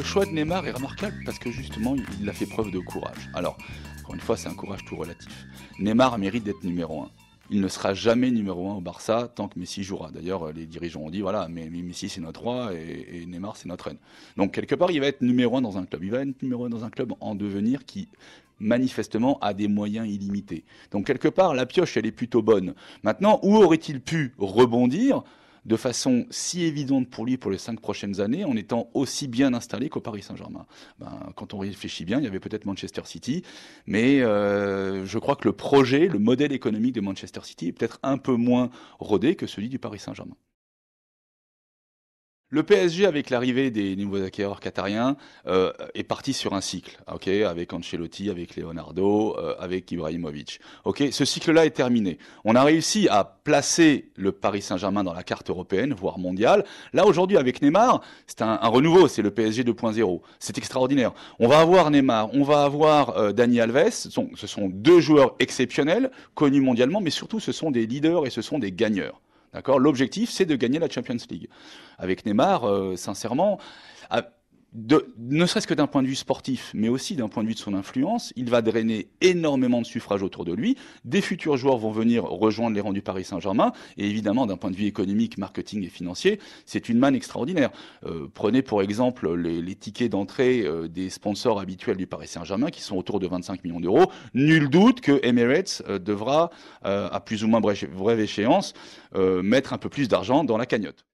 le choix de Neymar est remarquable parce que justement, il a fait preuve de courage. Alors, encore une fois, c'est un courage tout relatif. Neymar mérite d'être numéro 1. Il ne sera jamais numéro 1 au Barça tant que Messi jouera. D'ailleurs, les dirigeants ont dit voilà, mais, Messi c'est notre roi et, Neymar c'est notre reine. Donc, quelque part, il va être numéro 1 dans un club. Il va être numéro 1 dans un club en devenir qui manifestement a des moyens illimités. Donc quelque part, la pioche, elle est plutôt bonne. Maintenant, où aurait-il pu rebondir de façon si évidente pour lui pour les cinq prochaines années en étant aussi bien installé qu'au Paris Saint-Germain. Ben, quand on réfléchit bien, il y avait peut-être Manchester City, mais euh, je crois que le projet, le modèle économique de Manchester City est peut-être un peu moins rodé que celui du Paris Saint-Germain. Le PSG, avec l'arrivée des nouveaux acquéreurs qatariens, euh, est parti sur un cycle, ok, avec Ancelotti, avec Leonardo, euh, avec Ibrahimovic. Ok, ce cycle-là est terminé. On a réussi à placer le Paris Saint-Germain dans la carte européenne, voire mondiale. Là aujourd'hui, avec Neymar, c'est un, renouveau, c'est le PSG 2.0. C'est extraordinaire. On va avoir Neymar, on va avoir euh, Dani Alves. Ce sont, ce sont deux joueurs exceptionnels, connus mondialement, mais surtout, ce sont des leaders et ce sont des gagneurs. D'accord L'objectif, c'est de gagner la Champions League. Avec Neymar, euh, sincèrement, ne serait-ce que d'un point de vue sportif, mais aussi d'un point de vue de son influence, il va drainer énormément de suffrages autour de lui. Des futurs joueurs vont venir rejoindre les rangs du Paris Saint-Germain. Et évidemment, d'un point de vue économique, marketing et financier, c'est une manne extraordinaire. Euh, prenez pour exemple les, tickets d'entrée euh, des sponsors habituels du Paris Saint-Germain, qui sont autour de 25 millions d'euros. Nul doute que Emirates euh, devra, à plus ou moins brève, brève échéance, mettre un peu plus d'argent dans la cagnotte.